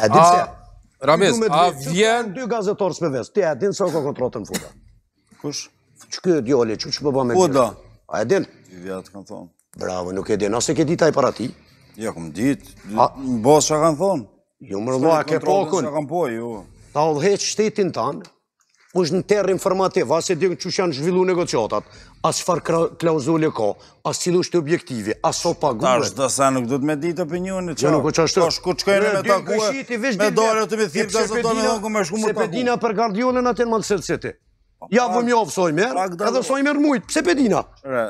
A di pse? Ramiz, a vjen dy gazetorë së pëvesë, ti a din se o kërë kontrotë Kush? Që kjo e djoli, që që përbë po me djoli? Uda. A e din? I vjetë kanë thonë. Bravo, nuk e din, ose ke dita i para ti? Jo, kam ditë, në bosë thon. Jo, mërë dhoa, ke pokun. Së kanë po, ju. Ta odheqë shtetin tan, është në terë informativë, asë e dikë që shënë zhvillu negociatat, asë farë klauzule ka, asë cilë është objektivi, asë o pagurë. Ta është të sa nuk dhëtë me ditë opinionit? që jo, nuk është të po, shku të kërën e me takuë, me dore të me thirë gazë të në nukë me shku më takuë. Se për për gardionën atë në malësërë cëti. Po, ja vëm jo vësoj mërë, edhe vësoj mërë mujtë, pëse për dina?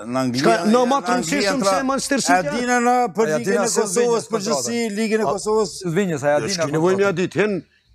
Në matë rëndësishëm se e manë A dina në për po, Ligën e Kosovës, për gjësi Ligën e Kosovës? Vinjës, a jo, dina ditë,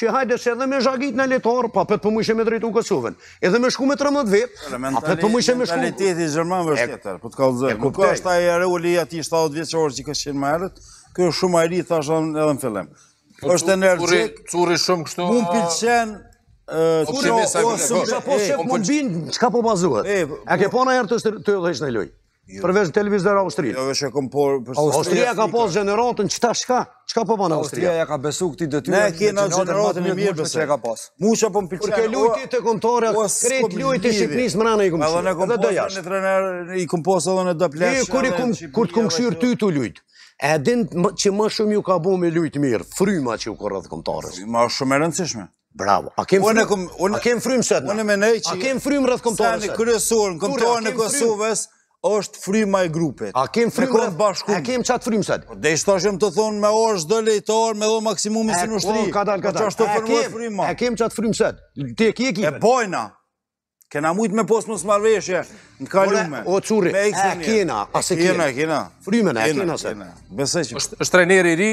që hajde se edhe me zhagit në litor, pa për për me drejtu u Kosovën. Edhe me shku me 13 vetë, a për për me shku... Mentaliteti Gjerman vërë për të ka vëzër. është ta e reu ati 7 vjetë që orë që i ka shqenë kërë shumë a i thashtë edhe në fillem. Êshtë energjik, mund shumë kështu... o, o, së më Po që mund bindë, që ka po bazuhet. E, ke e, e, e, të e, e, e, e, Jo. përveç në televizor Austria. Jo, vështë e kom por... Austria ka posë gjeneratën, qëta shka? Qëka po banë Austria? Austria ja ka besu këti dëtyre... Ne kena gjeneratën e mirë besu po e ka posë. Mu që po më pëllqenë... Kërke lujti të kontore, kretë lujti Shqipnis më rana i kom shirë. Edhe dhe jashtë. Në trener i kom posë edhe në dëpleshë... Kërë të kom shirë ty të lujtë. Edhin që më shumë ju ka bu me lujtë mirë, fryma që ju korrët komtarës. Ma shumë e rëndësishme. Bravo. A kem frymë sëtëna? A kem frymë rëth komtarës? Sani kërësurën, komtarën e Kosovës është frima e grupet. A kem frima e A kem qatë frimë sëtë? Dhe ishtë shtashe të thonë me orë, zhdolejtë lejtarë, me do maksimumës në shtri. A po kem qatë frimë sëtë? E bojna. kena mujtë me posë më smarveshje, në kalume. O, curi, e kena. E kena, e Frimën e kena sëtë. që... është trener i ri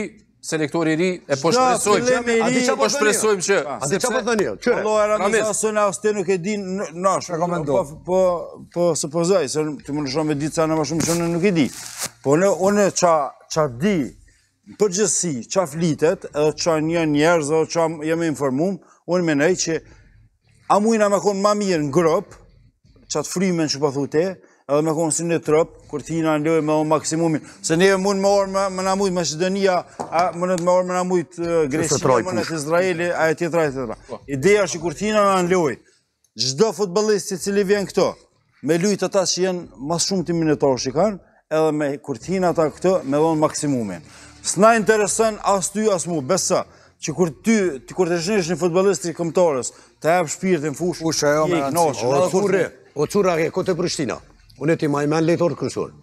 selektori ri e po shpresojmë. A di që po, po shpresojmë që? A di që po thoni një? Që? Allo, Aranis, asë në nuk e di nash. Rekomendojmë. Po, po po supozoj se ti më në me e di ca në më shumë shumë nuk e di. Po unë ça qa di përgjësi qa flitet edhe qa një njerëz edhe qa jemi informum, unë menej që a mujna me konë ma mirë në grëpë, qatë frimen që pëthu po te, edhe me konë si në trëpë, kur ti në ndojë me onë maksimumin. Se ne mund më orë më në mujtë, Macedonia, më në më orë më në mujtë, Grecia, më në Izraeli, a e tjetëra, e tjetëra. Ideja është kur ti në në ndojë, gjdo futbolisti cili vjen këto, me lujtë ata që jenë mas shumë të minetarë që i kanë, edhe me kur ti në këto, me onë maksimumin. Së na interesën as ty, as mu, besa, që kur ty, të kur të shënish një futbolisti këmëtarës, të e shpirtin fush, u shë o me anësi, o të surra, o e ko unë e ti ma i men litor kërësor.